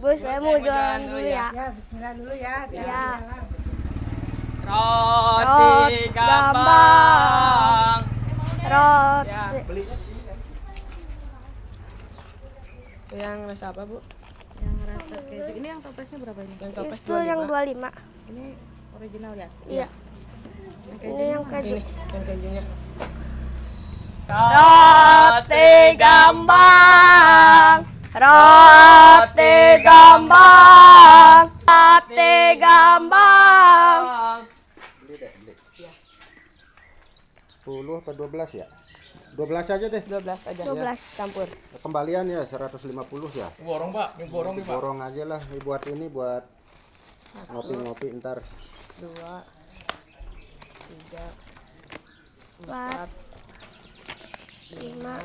Bu, saya, saya mau jalan dulu ya. Ya, bismillah dulu ya. Iya. ya. Roti Roti gampang. Roti. Ya. Belinya di Yang rasa apa, Bu? Yang rasa keju. Gitu. Ini yang topesnya berapa ini? Yang topes Itu 25. yang 25. Ini original ya? Iya. iya. Yang ini yang keju. Ini yang kejunya. Roti gambang. Roti gambang, roti gambang. Sepuluh atau dua belas ya? Dua belas aja deh. Dua belas aja. Ya. Dua belas campur. Kembalian ya seratus lima puluh ya. Borong pak, ini borong pak. Borong aja lah, buat ini buat ngopi-ngopi ntar. Dua, tiga, empat, lima,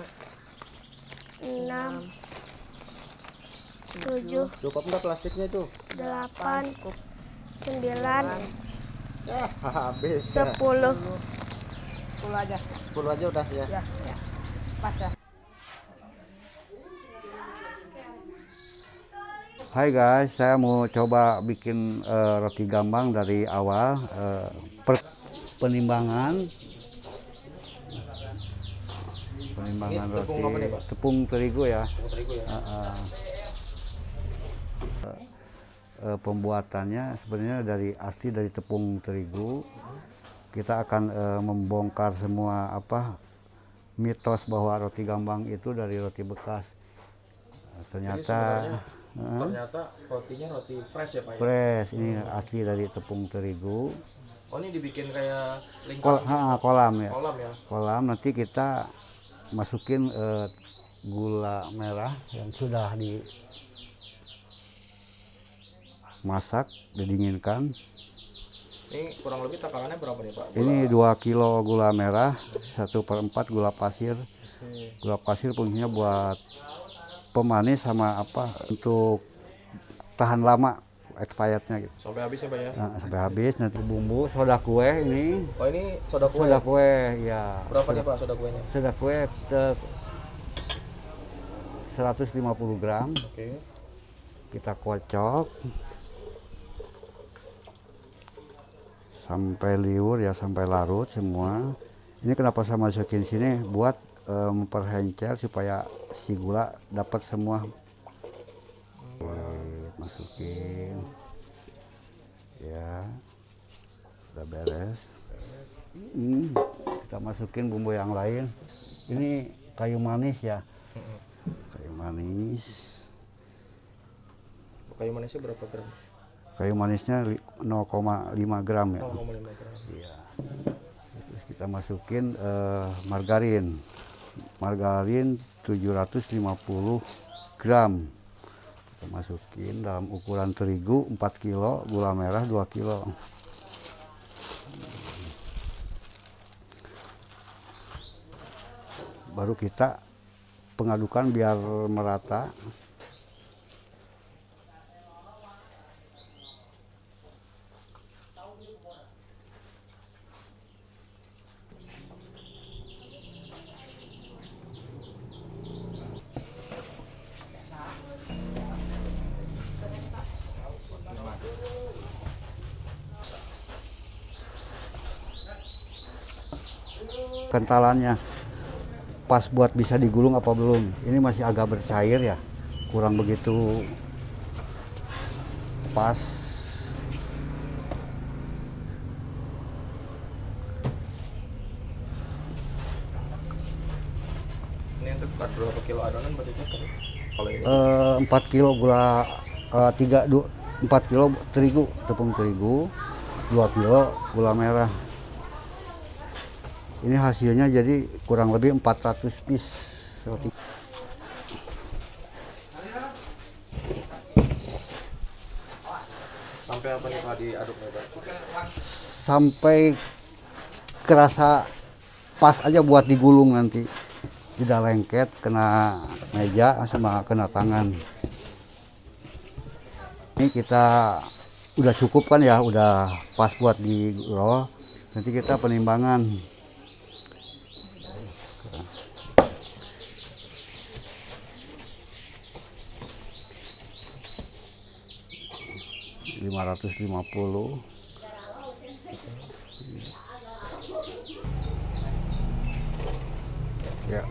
enam tujuh delapan sembilan ah, sepuluh sepuluh aja sepuluh aja udah ya, ya, ya. pas ya Hai guys, saya mau coba bikin uh, roti gambang dari awal uh, per penimbangan penimbangan roti tepung, tepung terigu ya. Tepung terigu ya. Uh, uh e, pembuatannya sebenarnya dari asli dari tepung terigu. Kita akan e, membongkar semua apa mitos bahwa roti gambang itu dari roti bekas. Ternyata eh, ternyata rotinya roti fresh ya Pak. Ya? Fresh ya? ini asli dari tepung terigu. Oh ini dibikin kayak lingkaran. Kol gitu? kolam ya. Kolam ya. Kolam nanti kita masukin e, gula merah yang sudah di masak didinginkan ini kurang lebih takarannya berapa nih pak gula... ini 2 kilo gula merah 1 per 4 gula pasir gula pasir fungsinya buat pemanis sama apa untuk tahan lama expirednya gitu sampai habis ya pak ya nah, sampai habis nanti bumbu soda kue ini oh ini soda kue soda kue ya berapa soda, nih pak soda kuenya soda kue te, 150 gram oke okay. kita kocok sampai liur ya sampai larut semua ini kenapa saya masukin sini buat memperhancur memperhencer supaya si gula dapat semua masukin ya udah beres hmm, kita masukin bumbu yang lain ini kayu manis ya kayu manis kayu manisnya berapa gram kayu manisnya 0,5 gram ya. 0,5 gram. Iya. Terus kita masukin uh, margarin. Margarin 750 gram. Kita masukin dalam ukuran terigu 4 kilo, gula merah 2 kilo. Baru kita pengadukan biar merata. kekentalannya pas buat bisa digulung apa belum ini masih agak bercair ya kurang begitu pas ini untuk berapa kilo adonan kalau ini? Uh, eh, 4 kilo gula uh, 3 2, 4 kilo terigu tepung terigu 2 kilo gula merah ini hasilnya jadi kurang lebih 400 piece roti. Sampai apa yang aduk Sampai kerasa pas aja buat digulung nanti. Tidak lengket kena meja sama kena tangan. Ini kita udah cukup kan ya, udah pas buat di roll. Nanti kita penimbangan 550 ya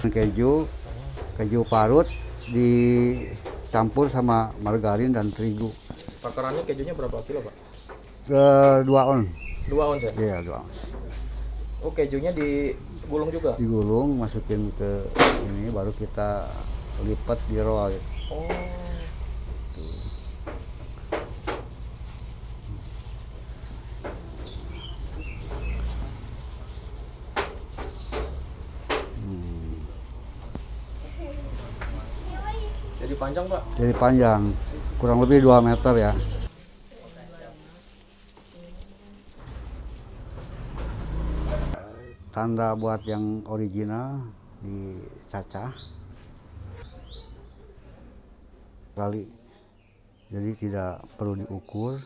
keju keju parut dicampur sama margarin dan terigu takarannya kejunya berapa kilo pak ke dua on dua on ya iya dua on oh kejunya digulung juga digulung masukin ke ini baru kita lipat di roll oh panjang pak? Jadi panjang, kurang lebih 2 meter ya. Tanda buat yang original dicacah kali jadi tidak perlu diukur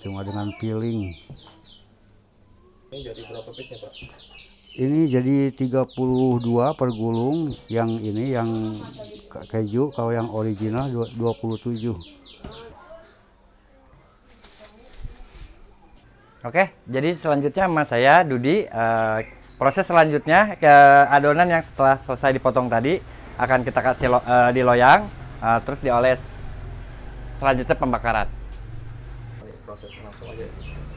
cuma dengan peeling ini jadi berapa piece ya, pak ini jadi 32 per gulung yang ini yang keju kalau yang original 27 Oke jadi selanjutnya sama saya Dudi uh, proses selanjutnya ke adonan yang setelah selesai dipotong tadi akan kita kasih lo, uh, di loyang uh, terus dioles selanjutnya pembakaran proses aja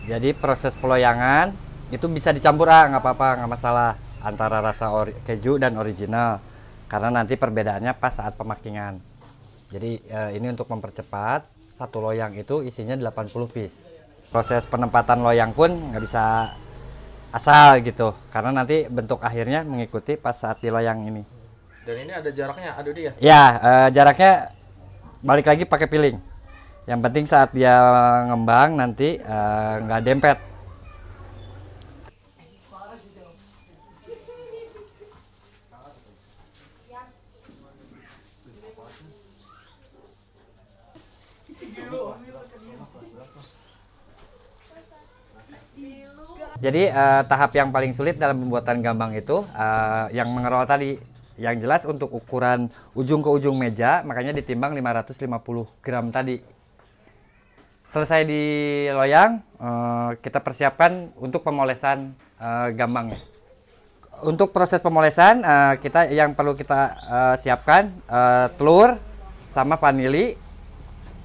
jadi proses peloyangan itu bisa dicampur ah nggak apa-apa nggak masalah antara rasa ori, keju dan original karena nanti perbedaannya pas saat pemakingan jadi eh, ini untuk mempercepat satu loyang itu isinya 80 piece proses penempatan loyang pun nggak bisa asal gitu karena nanti bentuk akhirnya mengikuti pas saat di loyang ini dan ini ada jaraknya aduh dia ya eh, jaraknya balik lagi pakai piling yang penting saat dia ngembang nanti eh, nggak eh, dempet Jadi uh, tahap yang paling sulit dalam pembuatan gambang itu uh, yang mengerol tadi. Yang jelas untuk ukuran ujung ke ujung meja, makanya ditimbang 550 gram tadi. Selesai di loyang, uh, kita persiapkan untuk pemolesan uh, gambangnya. Untuk proses pemolesan, uh, kita yang perlu kita uh, siapkan uh, telur sama vanili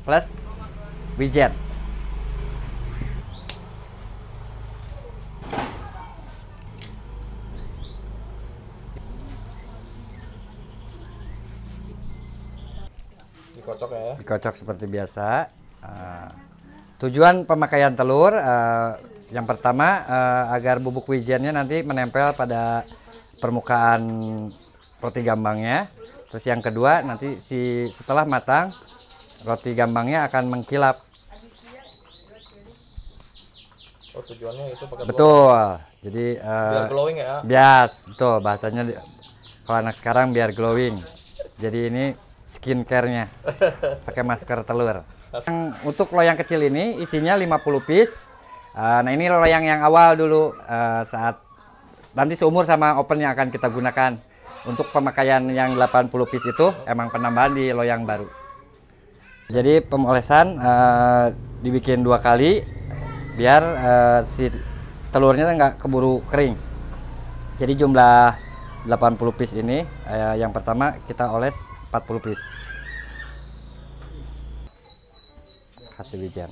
plus wijen. dikocok seperti biasa. Eh, tujuan pemakaian telur eh, yang pertama eh, agar bubuk wijennya nanti menempel pada permukaan roti gambangnya. Terus yang kedua nanti si setelah matang roti gambangnya akan mengkilap. Oh, tujuannya itu pakai Betul. Jadi uh, biar glowing ya. Biar, betul bahasanya kalau anak sekarang biar glowing. Jadi ini skincare-nya pakai masker telur. Yang, untuk loyang kecil ini isinya 50 piece. Uh, nah ini loyang yang awal dulu uh, saat nanti seumur sama open yang akan kita gunakan. Untuk pemakaian yang 80 piece itu emang penambahan di loyang baru. Jadi pemolesan uh, dibikin dua kali biar uh, si telurnya nggak keburu kering. Jadi jumlah 80 piece ini uh, yang pertama kita oles 40 piece hasil wijen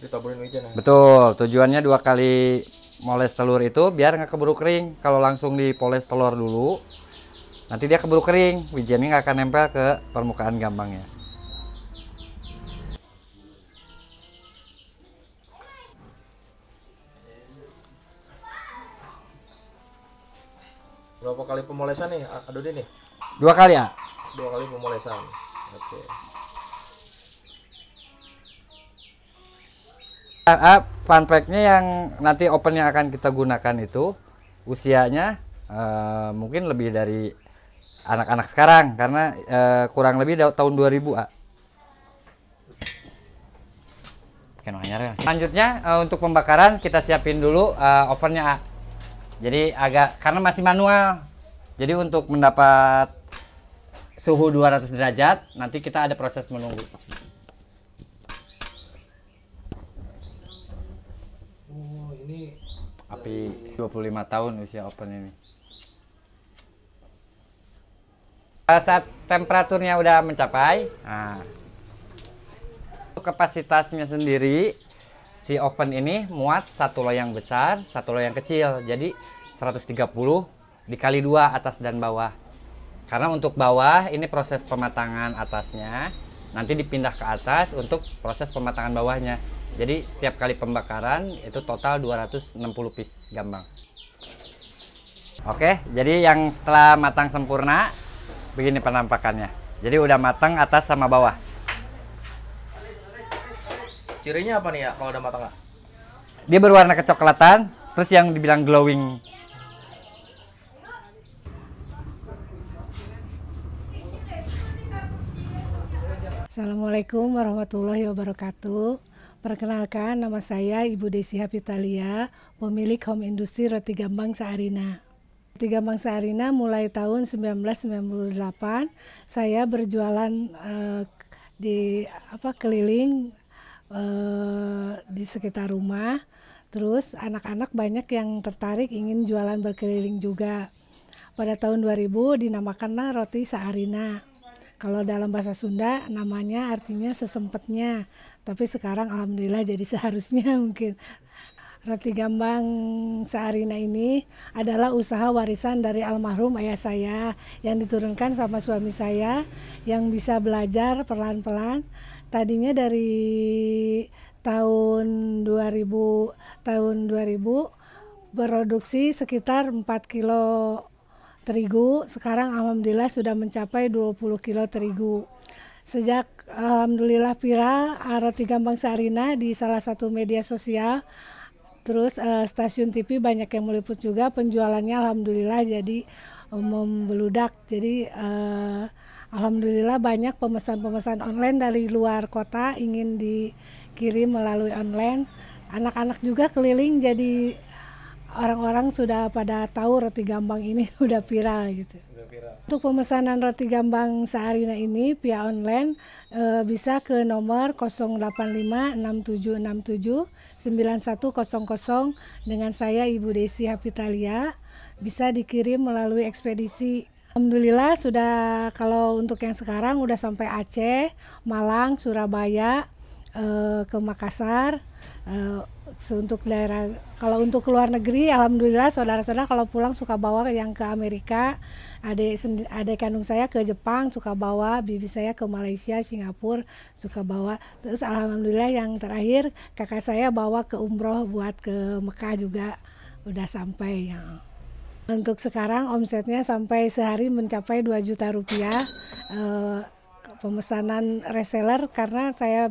ditaburin wijen ya? betul tujuannya dua kali moles telur itu biar nggak keburu kering kalau langsung dipoles telur dulu nanti dia keburu kering wijennya nggak akan nempel ke permukaan gambangnya berapa kali pemolesan nih aduh nih dua kali ya dua kali pemolesan oke okay. Uh, fun fact-nya yang nanti open yang akan kita gunakan itu usianya uh, mungkin lebih dari anak-anak sekarang karena uh, kurang lebih tahun 2000 ah. Selanjutnya uh, untuk pembakaran kita siapin dulu uh, ovennya. Ah. Jadi agak karena masih manual. Jadi untuk mendapat suhu 200 derajat nanti kita ada proses menunggu. Oh, api 25 tahun usia open ini. Saat temperaturnya udah mencapai, nah, kapasitasnya sendiri si open ini muat satu loyang besar, satu loyang kecil. Jadi 130 dikali dua atas dan bawah. Karena untuk bawah ini proses pematangan atasnya, nanti dipindah ke atas untuk proses pematangan bawahnya. Jadi setiap kali pembakaran itu total 260 pis gambang. Oke, jadi yang setelah matang sempurna begini penampakannya. Jadi udah matang atas sama bawah. Cirinya apa nih ya kalau udah matang? nggak? Dia berwarna kecoklatan, terus yang dibilang glowing. Assalamualaikum warahmatullahi wabarakatuh. Perkenalkan, nama saya Ibu Desi Hapitalia, pemilik home industri Roti Gambang Saarina. Roti Gambang Saarina mulai tahun 1998 saya berjualan eh, di apa keliling uh, di sekitar rumah. Terus anak-anak banyak yang tertarik ingin jualan berkeliling juga. Pada tahun 2000 dinamakanlah roti Saarina. Kalau dalam bahasa Sunda namanya artinya sesempetnya. Tapi sekarang alhamdulillah jadi seharusnya mungkin. Roti Gambang Saarina ini adalah usaha warisan dari almarhum ayah saya yang diturunkan sama suami saya yang bisa belajar pelan-pelan tadinya dari tahun 2000 tahun 2000 produksi sekitar 4 kilo terigu sekarang alhamdulillah sudah mencapai 20 kilo terigu sejak alhamdulillah viral Arati Gambang Sarina di salah satu media sosial terus uh, stasiun TV banyak yang meliput juga penjualannya alhamdulillah jadi eh, membeludak jadi uh, Alhamdulillah banyak pemesan-pemesan online dari luar kota ingin dikirim melalui online. Anak-anak juga keliling jadi orang-orang sudah pada tahu roti gambang ini udah viral gitu. Untuk pemesanan roti gambang sehari ini via online eh, bisa ke nomor 085-6767-9100 dengan saya Ibu Desi Hapitalia bisa dikirim melalui ekspedisi Alhamdulillah sudah kalau untuk yang sekarang udah sampai Aceh, Malang, Surabaya, eh, ke Makassar. Eh, untuk daerah kalau untuk luar negeri alhamdulillah saudara-saudara kalau pulang suka bawa yang ke Amerika adik adik kandung saya ke Jepang suka bawa bibi saya ke Malaysia Singapura suka bawa terus alhamdulillah yang terakhir kakak saya bawa ke umroh buat ke Mekah juga udah sampai yang. Untuk sekarang omsetnya sampai sehari mencapai 2 juta rupiah eh, pemesanan reseller karena saya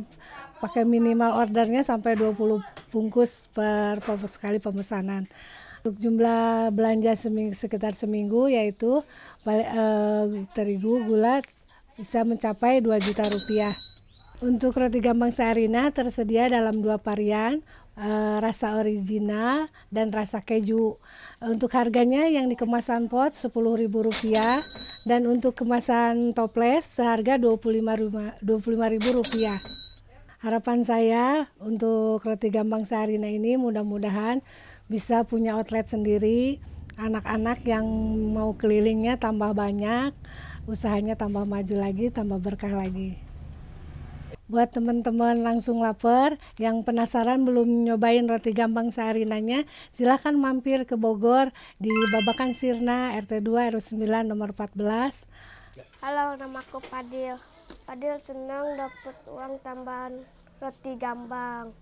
pakai minimal ordernya sampai 20 bungkus per, sekali pemesanan. Untuk jumlah belanja seminggu, sekitar seminggu yaitu eh, terigu, gula bisa mencapai 2 juta rupiah. Untuk roti gambang sarina tersedia dalam dua varian, e, rasa original dan rasa keju. untuk harganya yang di kemasan pot Rp10.000 dan untuk kemasan toples seharga Rp25.000. Harapan saya untuk roti gambang sarina ini mudah-mudahan bisa punya outlet sendiri, anak-anak yang mau kelilingnya tambah banyak, usahanya tambah maju lagi, tambah berkah lagi buat teman-teman langsung lapar yang penasaran belum nyobain roti gampang saharinanya silahkan mampir ke Bogor di Babakan Sirna RT 2 RW 9 nomor 14 Halo namaku Padil Padil senang dapat uang tambahan roti gampang.